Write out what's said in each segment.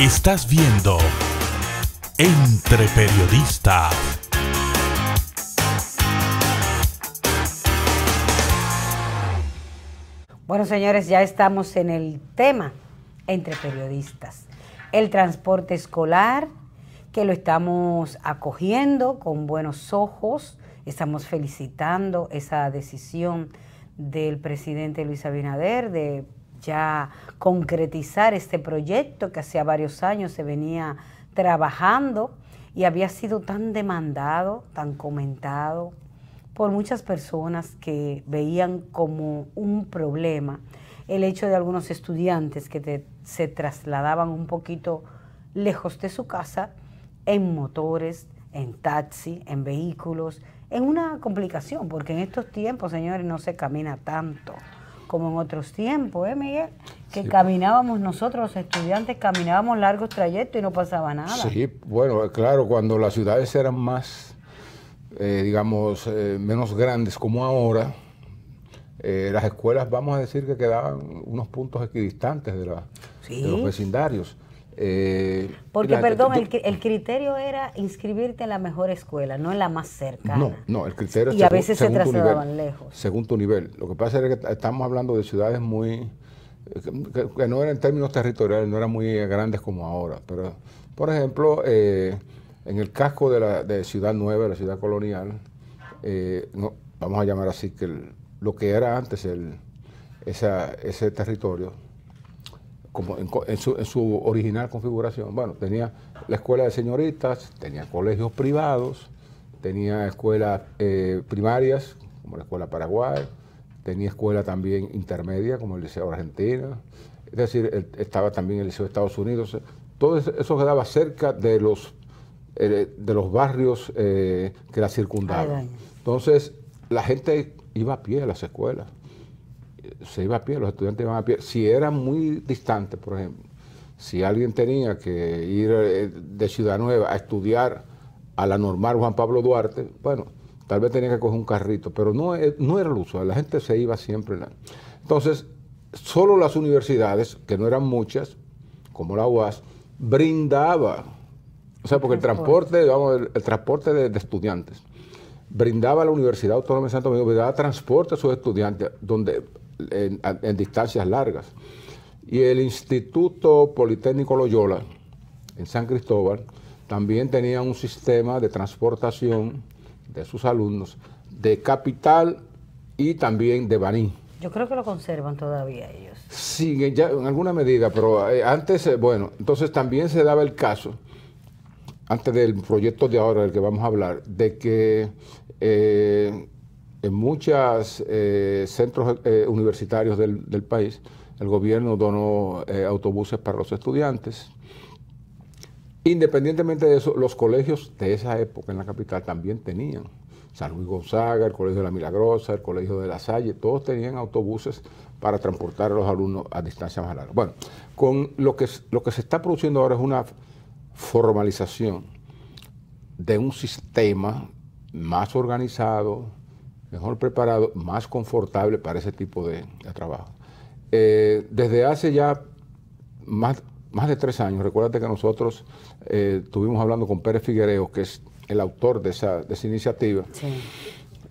Estás viendo Entre Periodistas. Bueno, señores, ya estamos en el tema entre periodistas. El transporte escolar, que lo estamos acogiendo con buenos ojos, estamos felicitando esa decisión del presidente Luis Abinader de ya concretizar este proyecto que hacía varios años se venía trabajando y había sido tan demandado, tan comentado por muchas personas que veían como un problema el hecho de algunos estudiantes que se trasladaban un poquito lejos de su casa en motores, en taxi, en vehículos, en una complicación, porque en estos tiempos, señores, no se camina tanto como en otros tiempos, ¿eh, Miguel? Que caminábamos nosotros, los estudiantes, caminábamos largos trayectos y no pasaba nada. Sí, bueno, claro, cuando las ciudades eran más, eh, digamos, eh, menos grandes como ahora, eh, las escuelas, vamos a decir que quedaban unos puntos equidistantes de, de los vecindarios. Eh, Porque, perdón, el, criterio era inscribirte en la mejor escuela, no en la más cercana. No, no, el criterio... Y a veces se trasladaban lejos. Según tu nivel. Lo que pasa es que estamos hablando de ciudades muy... que, no eran en términos territoriales, no eran muy eh, grandes como ahora. Pero, por ejemplo, eh, en el casco de, la, Ciudad Nueva, la ciudad colonial, no, vamos a llamar así, que lo que era antes el, ese territorio como en, su, original configuración. Bueno, tenía la escuela de señoritas, tenía colegios privados, tenía escuelas eh, primarias, como la escuela Paraguay, tenía escuela también intermedia, como el Liceo Argentina, es decir, estaba también el Liceo de Estados Unidos. Todo eso quedaba cerca de los, eh, de los barrios eh, que la circundaban. Entonces, la gente iba a pie a las escuelas se iba a pie, los estudiantes iban a pie. Si era muy distante, por ejemplo, si alguien tenía que ir eh, de Ciudad Nueva a estudiar a la normal Juan Pablo Duarte, bueno, tal vez tenía que coger un carrito, pero no, eh, no era el uso, la gente se iba siempre. Entonces, solo las universidades, que no eran muchas, como la UAS, brindaba, o sea, porque el transporte, vamos el, transporte de, estudiantes brindaba a la Universidad Autónoma de Santo Domingo, brindaba transporte a sus estudiantes, donde en, distancias largas. Y el Instituto Politécnico Loyola, en San Cristóbal, también tenía un sistema de transportación de sus alumnos de capital y también de Baní. Yo creo que lo conservan todavía ellos. Sí, ya en alguna medida, pero eh, antes, eh, bueno, entonces también se daba el caso, antes del proyecto de ahora del que vamos a hablar, de que eh, en muchos eh, centros eh, universitarios del, país, el gobierno donó eh, autobuses para los estudiantes. Independientemente de eso, los colegios de esa época en la capital también tenían. San Luis Gonzaga, el Colegio de la Milagrosa, el Colegio de la Salle, todos tenían autobuses para transportar a los alumnos a distancia más largas. Bueno, con lo que, lo que se está produciendo ahora es una formalización de un sistema más organizado, mejor preparado, más confortable para ese tipo de, trabajo. Eh, desde hace ya más, más de tres años, recuérdate que nosotros eh, estuvimos hablando con Pérez Figuereo, que es el autor de esa, iniciativa,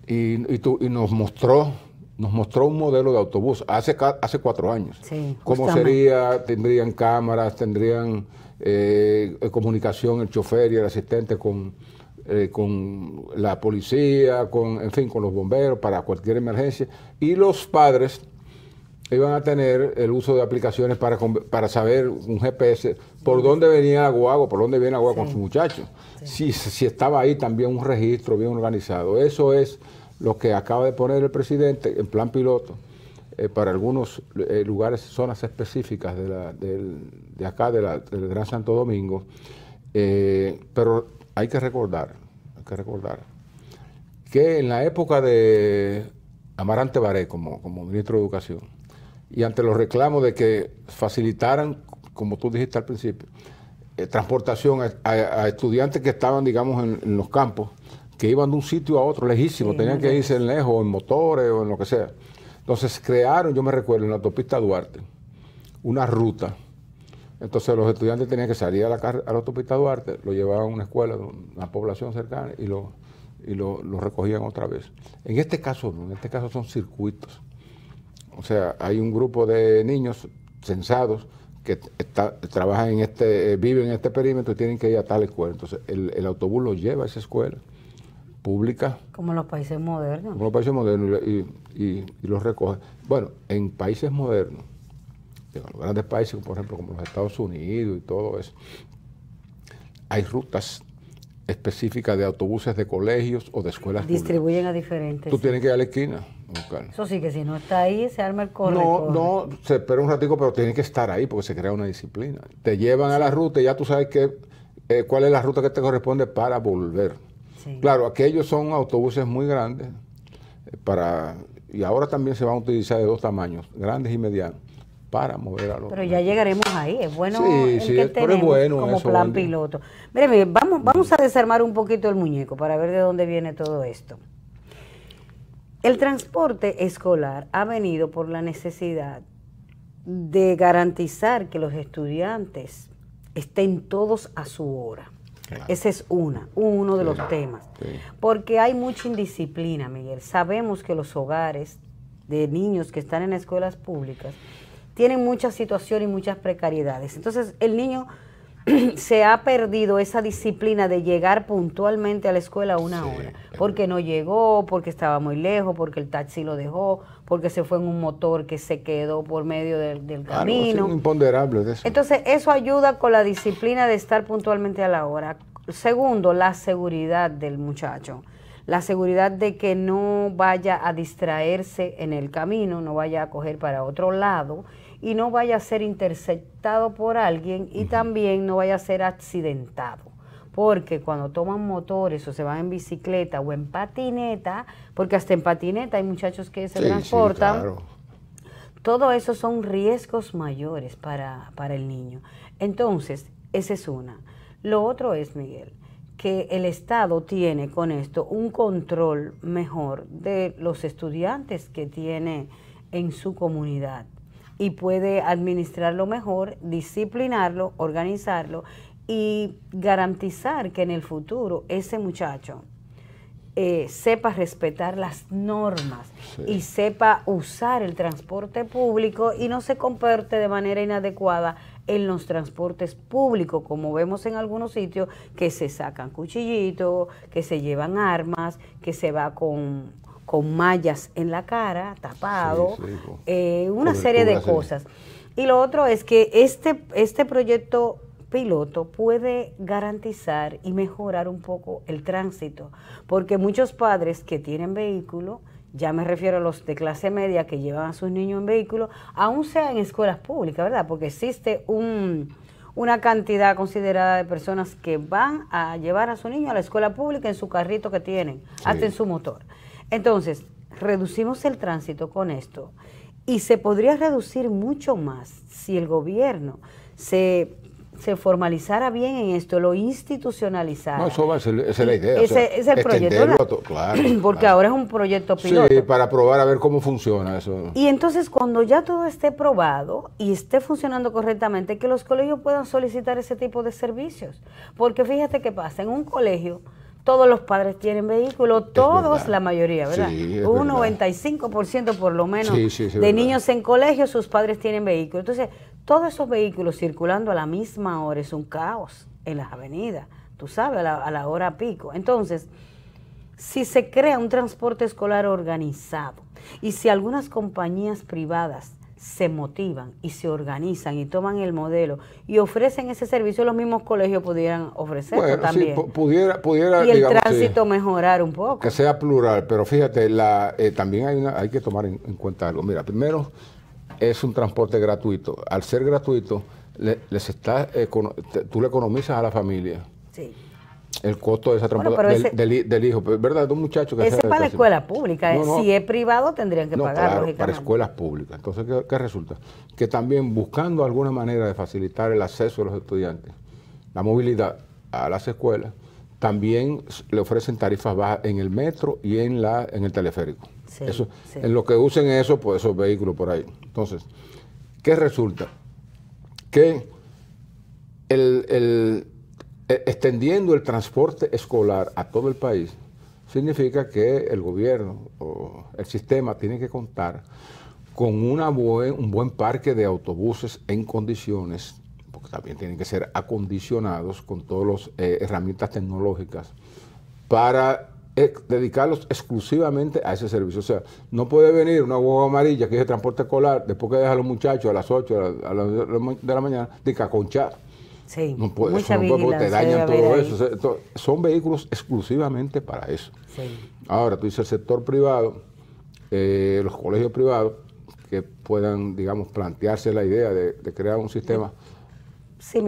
y, y, nos mostró nos mostró un modelo de autobús hace, hace cuatro años. ¿Cómo sería? ¿Tendrían cámaras? ¿Tendrían eh, comunicación el chofer y el asistente con, eh, con la policía, con, en fin, con los bomberos para cualquier emergencia. Y los padres iban a tener el uso de aplicaciones para, para saber un GPS por dónde venía la por dónde viene la con su muchacho. Si, estaba ahí también un registro bien organizado. Eso es lo que acaba de poner el presidente en plan piloto eh, para algunos eh, lugares, zonas específicas de, acá, del Gran Santo Domingo. pero hay que recordar, hay que recordar que en la época de Amarante Baré como, como ministro de Educación y ante los reclamos de que facilitaran, como tú dijiste al principio, eh, transportación a, estudiantes que estaban, digamos, en, los campos, que iban de un sitio a otro lejísimo, tenían que irse lejos, en motores o en lo que sea. Entonces crearon, yo me recuerdo, en la autopista Duarte, una ruta entonces los estudiantes tenían que salir a la, a autopista Duarte, lo llevaban a una escuela, a una población cercana y lo, recogían otra vez. En este caso no, en este caso son circuitos. O sea, hay un grupo de niños sensados que está, trabajan en este, eh, viven en este perímetro y tienen que ir a tal escuela. Entonces el, el autobús los lleva a esa escuela pública. Como los países modernos. Como los países modernos y, y los recoge. Bueno, en países modernos los grandes países, por ejemplo, como los Estados Unidos y todo eso, hay rutas específicas de autobuses de colegios o de escuelas Distribuyen a diferentes. Tú tienes que ir a la esquina. Eso sí, que si no está ahí, se arma el colegio. No, no, se espera un ratico, pero tiene que estar ahí porque se crea una disciplina. Te llevan a la ruta y ya tú sabes eh, cuál es la ruta que te corresponde para volver. Claro, aquellos son autobuses muy grandes eh, para y ahora también se van a utilizar de dos tamaños, grandes y medianos para mover a los. Pero ya llegaremos ahí, es bueno el que tenemos como plan piloto. Mire, vamos, vamos a desarmar un poquito el muñeco para ver de dónde viene todo esto. El transporte escolar ha venido por la necesidad de garantizar que los estudiantes estén todos a su hora. Ese es una, uno de los temas. Porque hay mucha indisciplina, Miguel. Sabemos que los hogares de niños que están en escuelas públicas tienen muchas situaciones y muchas precariedades. Entonces el niño se ha perdido esa disciplina de llegar puntualmente a la escuela a una hora, porque no llegó, porque estaba muy lejos, porque el taxi lo dejó, porque se fue en un motor que se quedó por medio del, camino. imponderable eso. Entonces, eso ayuda con la disciplina de estar puntualmente a la hora. Segundo, la seguridad del muchacho. La seguridad de que no vaya a distraerse en el camino, no vaya a coger para otro lado y no vaya a ser interceptado por alguien y también no vaya a ser accidentado. Porque cuando toman motores o se van en bicicleta o en patineta, porque hasta en patineta hay muchachos que se transportan, todo eso son riesgos mayores para, para el niño. Entonces, esa es una. Lo otro es, Miguel, que el Estado tiene con esto un control mejor de los estudiantes que tiene en su comunidad y puede administrarlo mejor, disciplinarlo, organizarlo y garantizar que en el futuro ese muchacho eh, sepa respetar las normas y sepa usar el transporte público y no se comporte de manera inadecuada en los transportes públicos, como vemos en algunos sitios que se sacan cuchillitos, que se llevan armas, que se va con con mallas en la cara, tapado, eh, una serie de cosas. Y lo otro es que este, este proyecto piloto puede garantizar y mejorar un poco el tránsito, porque muchos padres que tienen vehículo, ya me refiero a los de clase media que llevan a sus niños en vehículo, aún sea en escuelas públicas, ¿verdad? Porque existe un, una cantidad considerada de personas que van a llevar a su niño a la escuela pública en su carrito que tienen, hasta en su motor. Entonces, reducimos el tránsito con esto y se podría reducir mucho más si el gobierno se se formalizara bien en esto, lo institucionalizara. No, eso va a ser, esa es la idea. Ese, es el proyecto. claro, porque ahora es un proyecto piloto. Sí, para probar a ver cómo funciona eso. Y entonces cuando ya todo esté probado y esté funcionando correctamente, que los colegios puedan solicitar ese tipo de servicios. Porque fíjate qué pasa, en un colegio todos los padres tienen vehículo, todos, la mayoría, ¿verdad? Sí, un 95% por lo menos de niños en colegio, sus padres tienen vehículo. Entonces, todos esos vehículos circulando a la misma hora es un caos en las avenidas, tú sabes, a la hora pico. Entonces, si se crea un transporte escolar organizado y si algunas compañías privadas se motivan y se organizan y toman el modelo y ofrecen ese servicio, los mismos colegios pudieran ofrecerlo también. pudiera, pudiera, y el tránsito mejorar un poco. Que sea plural, pero fíjate, la, eh, también hay, hay que tomar en, cuenta algo. Mira, primero es un transporte gratuito. Al ser gratuito, les está, tú le economizas a la familia. Sí el costo de esa trampa. del, hijo. ¿Verdad? De un muchacho que Ese es para la escuela pública. si es privado, tendrían que pagar, Para escuelas públicas. Entonces, ¿qué, resulta? Que también buscando alguna manera de facilitar el acceso de los estudiantes, la movilidad a las escuelas, también le ofrecen tarifas bajas en el metro y en, la, en el teleférico. eso, En lo que usen eso, pues esos vehículos por ahí. Entonces, ¿qué resulta? Que el eh, extendiendo el transporte escolar a todo el país significa que el gobierno o el sistema tiene que contar con una un buen parque de autobuses en condiciones, porque también tienen que ser acondicionados con todas las eh, herramientas tecnológicas, para eh, dedicarlos exclusivamente a ese servicio. O sea, no puede venir una guagua amarilla que es el transporte escolar, después que deja a los muchachos a las 8 de la mañana, de caconchar no puede, te todo eso. son vehículos exclusivamente para eso. Ahora, tú dices el sector privado, eh, los colegios privados, que puedan, digamos, plantearse la idea de, crear un sistema.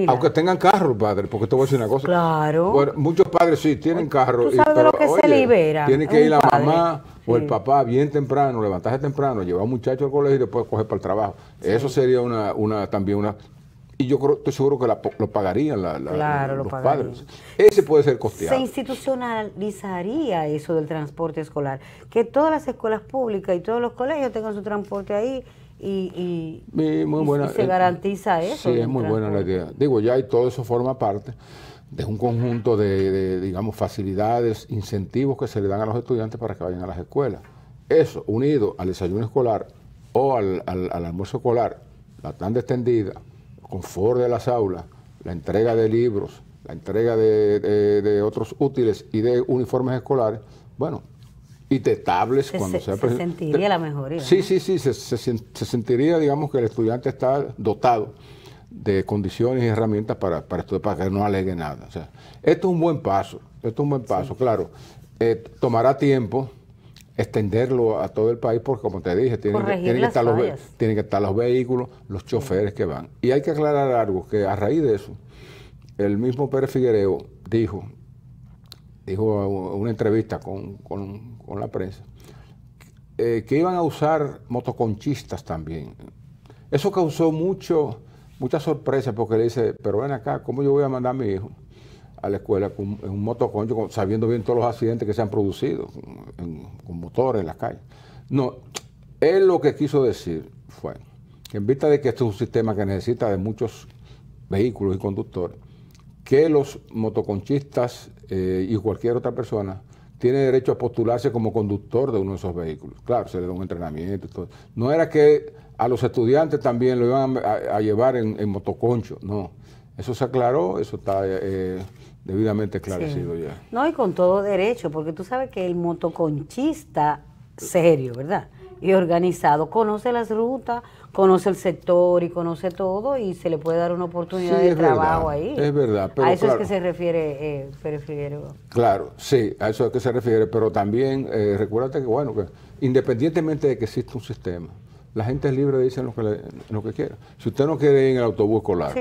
Aunque tengan carro, padre, porque te voy a decir una cosa. Claro. muchos padres sí tienen carro. pero, lo que se libera. Tiene que ir la mamá o el papá bien temprano, levantarse temprano, llevar a un muchacho al colegio y después coger para el trabajo. Eso sería una, una, también una y yo estoy seguro que lo pagarían los padres. Ese puede ser costeado. Se institucionalizaría eso del transporte escolar. Que todas las escuelas públicas y todos los colegios tengan su transporte ahí y, se eh, garantiza eso. Sí, es muy buena la idea. Digo, ya y todo eso forma parte de un conjunto de, digamos, facilidades, incentivos que se le dan a los estudiantes para que vayan a las escuelas. Eso, unido al desayuno escolar o al, almuerzo escolar, la tan extendida, confort de las aulas, la entrega de libros, la entrega de, otros útiles y de uniformes escolares, bueno, y de estables cuando se, presente. se sentiría la mejoría. Sí, sí, sí, se, sentiría, digamos, que el estudiante está dotado de condiciones y herramientas para, para para que no alegue nada. O sea, esto es un buen paso, esto es un buen paso, claro. Eh, tomará tiempo, extenderlo a todo el país porque, como te dije, tienen, que, estar los, vehículos, los choferes que van. Y hay que aclarar algo, que a raíz de eso, el mismo Pérez Figuereo dijo, dijo en una entrevista con, la prensa, eh, que iban a usar motoconchistas también. Eso causó mucho, mucha sorpresa porque le dice, pero ven acá, ¿cómo yo voy a mandar a mi hijo? a la escuela con en un motoconcho, sabiendo bien todos los accidentes que se han producido con motores en las calles. No, él lo que quiso decir fue que en vista de que este es un sistema que necesita de muchos vehículos y conductores, que los motoconchistas eh, y cualquier otra persona tiene derecho a postularse como conductor de uno de esos vehículos. Claro, se le da un entrenamiento todo. No era que a los estudiantes también lo iban a, llevar en motoconcho, no eso se aclaró, eso está eh, eh, debidamente esclarecido ya. No, y con todo derecho, porque tú sabes que el motoconchista serio, ¿verdad? Y organizado, conoce las rutas, conoce el sector y conoce todo y se le puede dar una oportunidad de trabajo ahí. Es verdad, pero A eso es que se refiere, eh, Figueroa. Claro, sí, a eso es que se refiere, pero también eh, recuérdate que, bueno, que independientemente de que exista un sistema, la gente es libre de lo que, lo que quiera. Si usted no quiere ir en el autobús escolar,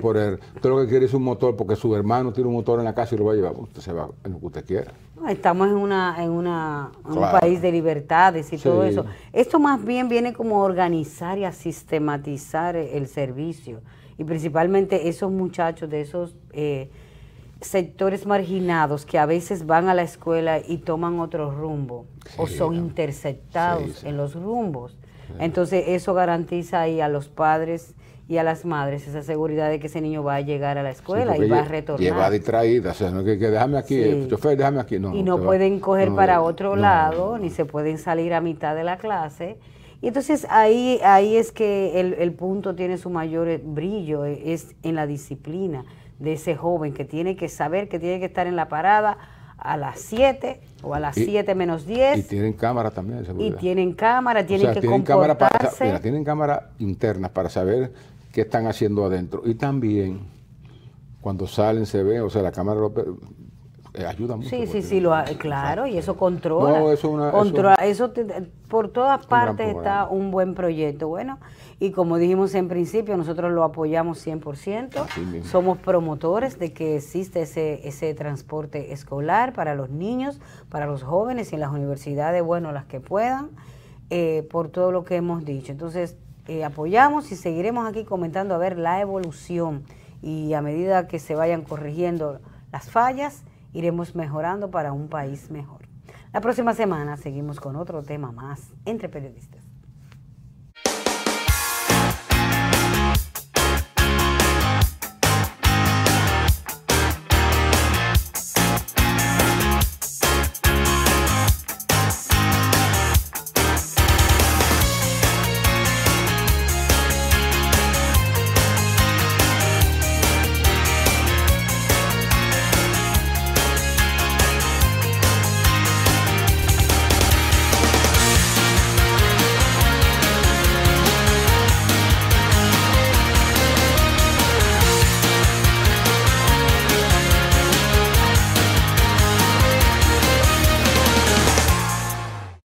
por, usted lo que quiere es un motor porque su hermano tiene un motor en la casa y lo va a llevar, usted se va en lo que usted quiera. Estamos en, una, en, una, un país de libertades y todo eso. Esto más bien viene como a organizar y a sistematizar el servicio. Y principalmente esos muchachos de esos eh, sectores marginados que a veces van a la escuela y toman otro rumbo o son interceptados en los rumbos. Entonces eso garantiza ahí a los padres y a las madres esa seguridad de que ese niño va a llegar a la escuela y va a retornar. y va distraída, o sea, no que, déjame aquí, eh, chofer, déjame aquí. y no pueden coger para otro lado, ni se pueden salir a mitad de la clase. Y entonces ahí, ahí es que el, el punto tiene su mayor brillo, e, es en la disciplina de ese joven que tiene que saber que tiene que estar en la parada a las 7 o a las 7 menos 10. Y tienen cámara también, Y tienen cámara, tienen que tienen Cámara para, tienen cámara internas para saber qué están haciendo adentro. Y también cuando salen se ve, o sea, la cámara eh, ayuda Sí, sí, sí, lo claro, y eso controla. eso, controla, eso, por todas partes está un buen proyecto. Bueno, y como dijimos en principio, nosotros lo apoyamos 100%. Somos promotores de que existe ese, ese transporte escolar para los niños, para los jóvenes y en las universidades, bueno, las que puedan, eh, por todo lo que hemos dicho. Entonces, eh, apoyamos y seguiremos aquí comentando a ver la evolución y a medida que se vayan corrigiendo las fallas, iremos mejorando para un país mejor. La próxima semana seguimos con otro tema más entre periodistas.